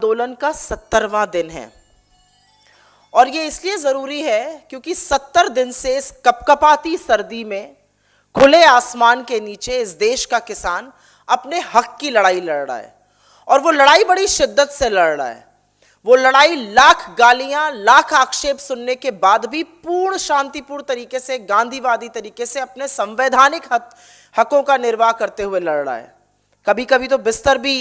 आंदोलन का सत्तरवा दिन है और ये इसलिए ज़रूरी है क्योंकि सत्तर दिन से इस कपकपाती सर्दी में खुले आसमान के नीचे इस देश का किसान अपने हक की लड़ाई लड़ रहा है और वो लड़ाई बड़ी शिद्दत से लड़ रहा है वो लड़ाई लाख गालियां लाख आक्षेप सुनने के बाद भी पूर्ण शांतिपूर्ण तरीके से गांधीवादी तरीके से अपने संवैधानिक हक हकों का निर्वाह करते हुए लड़ रहा है कभी कभी तो बिस्तर भी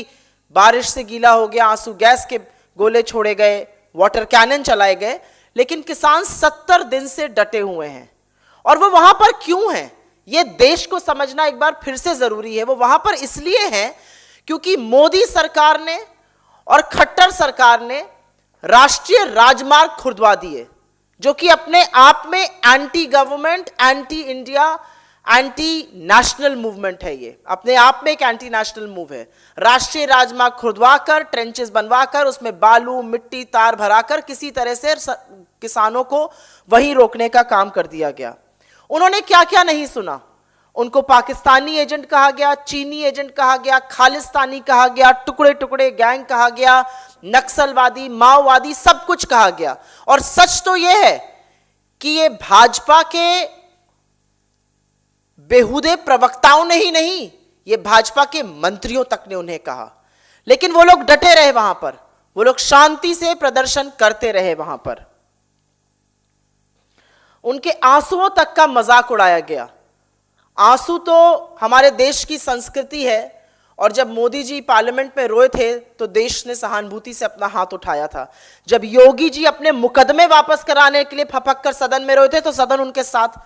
बारिश से गीला हो गया आंसू गैस के गोले छोड़े गए वाटर कैनन चलाए गए लेकिन किसान सत्तर दिन से डटे हुए हैं और वो वहां पर क्यों हैं ये देश को समझना एक बार फिर से जरूरी है वो वहां पर इसलिए है क्योंकि मोदी सरकार ने और खट्टर सरकार ने राष्ट्रीय राजमार्ग खुदवा दिए जो कि अपने आप में anti government anti India anti national movement है ये अपने आप में एक एंटी नेशनल मूव है राष्ट्रीय राजमार्ग खुदवाकर ट्रेंचेस बनवाकर उसमें बालू मिट्टी तार भराकर किसी तरह से किसानों को वहीं रोकने का काम कर दिया गया उन्होंने क्या क्या नहीं सुना उनको पाकिस्तानी एजेंट कहा गया चीनी एजेंट कहा गया खालिस्तानी कहा गया टुकड़े टुकड़े गैंग कहा गया नक्सलवादी माओवादी सब कुछ कहा गया और सच तो यह है कि ये भाजपा के बेहुदे प्रवक्ताओं ने ही नहीं ये भाजपा के मंत्रियों तक ने उन्हें कहा लेकिन वो लोग डटे रहे वहां पर वो लोग शांति से प्रदर्शन करते रहे वहां पर उनके आंसुओं तक का मजाक उड़ाया गया आंसू तो हमारे देश की संस्कृति है और जब मोदी जी पार्लियामेंट में रोए थे तो देश ने सहानुभूति से अपना हाथ उठाया था जब योगी जी अपने मुकदमे वापस कराने के लिए फपक कर सदन में रोए थे तो सदन उनके साथ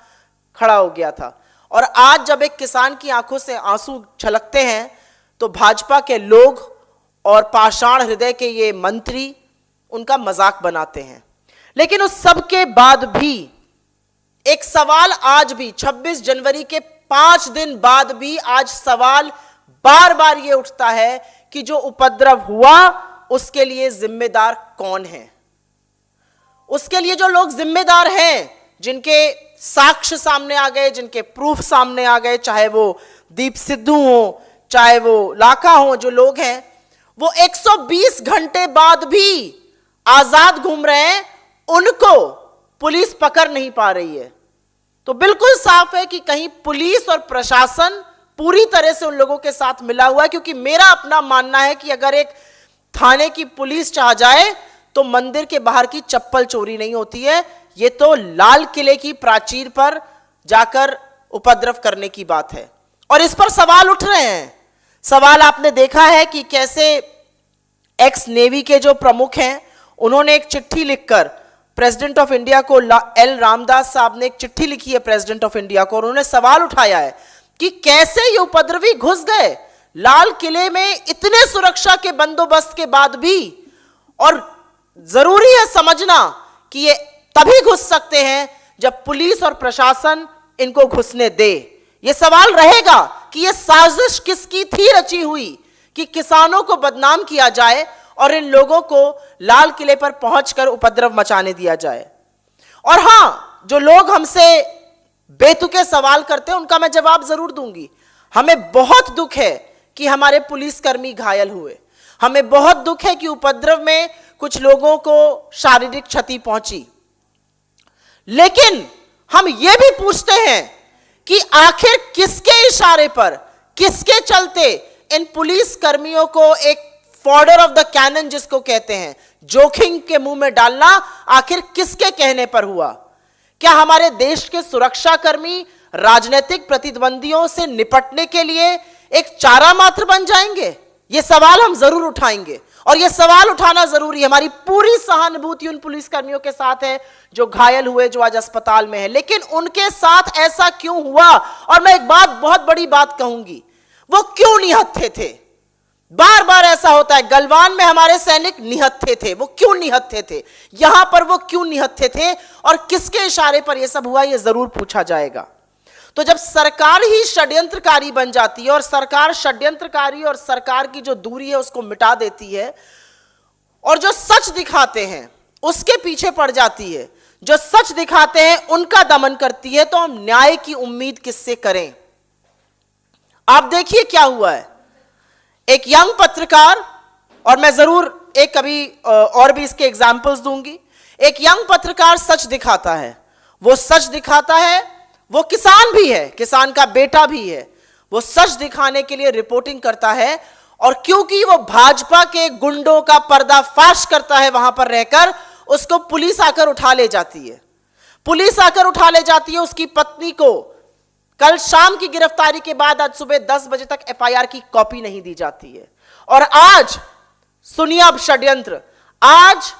खड़ा हो गया था और आज जब एक किसान की आंखों से आंसू छलकते हैं तो भाजपा के लोग और पाषाण हृदय के ये मंत्री उनका मजाक बनाते हैं लेकिन उस सब के बाद भी एक सवाल आज भी 26 जनवरी के पांच दिन बाद भी आज सवाल बार बार ये उठता है कि जो उपद्रव हुआ उसके लिए जिम्मेदार कौन है उसके लिए जो लोग जिम्मेदार हैं जिनके साक्ष्य सामने आ गए जिनके प्रूफ सामने आ गए चाहे वो दीप सिद्धू हो चाहे वो लाखा हो जो लोग हैं वो 120 घंटे बाद भी आजाद घूम रहे हैं उनको पुलिस पकड़ नहीं पा रही है तो बिल्कुल साफ है कि कहीं पुलिस और प्रशासन पूरी तरह से उन लोगों के साथ मिला हुआ है क्योंकि मेरा अपना मानना है कि अगर एक थाने की पुलिस चाह जाए तो मंदिर के बाहर की चप्पल चोरी नहीं होती है ये तो लाल किले की प्राचीर पर जाकर उपद्रव करने की बात है और इस पर सवाल उठ रहे हैं सवाल आपने देखा है कि कैसे एक्स नेवी के जो प्रमुख हैं उन्होंने एक चिट्ठी लिखकर प्रेसिडेंट ऑफ इंडिया को एल रामदास साहब ने एक चिट्ठी लिखी है प्रेसिडेंट ऑफ इंडिया को और उन्होंने सवाल उठाया है कि कैसे ये उपद्रवी घुस गए लाल किले में इतने सुरक्षा के बंदोबस्त के बाद भी और जरूरी है समझना कि ये तभी घुस सकते हैं जब पुलिस और प्रशासन इनको घुसने दे ये सवाल रहेगा कि ये साजिश किसकी थी रची हुई कि किसानों को बदनाम किया जाए और इन लोगों को लाल किले पर पहुंचकर उपद्रव मचाने दिया जाए और हां जो लोग हमसे बेतुके सवाल करते हैं उनका मैं जवाब जरूर दूंगी हमें बहुत दुख है कि हमारे पुलिसकर्मी घायल हुए हमें बहुत दुख है कि उपद्रव में कुछ लोगों को शारीरिक क्षति पहुंची लेकिन हम ये भी पूछते हैं कि आखिर किसके इशारे पर किसके चलते इन पुलिस कर्मियों को एक फॉर्डर ऑफ द कैनन जिसको कहते हैं जोखिम के मुंह में डालना आखिर किसके कहने पर हुआ क्या हमारे देश के सुरक्षा कर्मी राजनीतिक प्रतिद्वंदियों से निपटने के लिए एक चारा मात्र बन जाएंगे ये सवाल हम जरूर उठाएंगे और ये सवाल उठाना जरूरी है हमारी पूरी सहानुभूति उन पुलिसकर्मियों के साथ है जो घायल हुए जो आज अस्पताल में है लेकिन उनके साथ ऐसा क्यों हुआ और मैं एक बात बहुत बड़ी बात कहूंगी वो क्यों निहत्थे थे बार बार ऐसा होता है गलवान में हमारे सैनिक निहत्थे थे वो क्यों निहत्थे थे यहां पर वो क्यों निहत्थे थे और किसके इशारे पर यह सब हुआ यह जरूर पूछा जाएगा तो जब सरकार ही षड्यंत्रकारी बन जाती है और सरकार षड्यंत्रकारी और सरकार की जो दूरी है उसको मिटा देती है और जो सच दिखाते हैं उसके पीछे पड़ जाती है जो सच दिखाते हैं उनका दमन करती है तो हम न्याय की उम्मीद किससे करें आप देखिए क्या हुआ है एक यंग पत्रकार और मैं जरूर एक कभी और भी इसके एग्जाम्पल्स दूंगी एक यंग पत्रकार सच दिखाता है वो सच दिखाता है वो किसान भी है किसान का बेटा भी है वो सच दिखाने के लिए रिपोर्टिंग करता है और क्योंकि वो भाजपा के गुंडों का पर्दाफाश करता है वहां पर रहकर उसको पुलिस आकर उठा ले जाती है पुलिस आकर उठा ले जाती है उसकी पत्नी को कल शाम की गिरफ्तारी के बाद आज सुबह दस बजे तक एफआईआर की कॉपी नहीं दी जाती है और आज सुनिए अब षड्यंत्र आज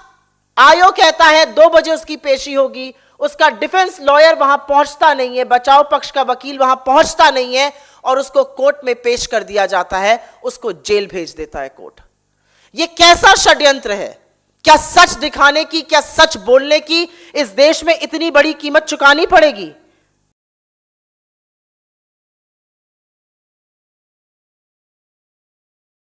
आयो कहता है दो बजे उसकी पेशी होगी उसका डिफेंस लॉयर वहां पहुंचता नहीं है बचाव पक्ष का वकील वहां पहुंचता नहीं है और उसको कोर्ट में पेश कर दिया जाता है उसको जेल भेज देता है कोर्ट यह कैसा षड्यंत्र है क्या सच दिखाने की क्या सच बोलने की इस देश में इतनी बड़ी कीमत चुकानी पड़ेगी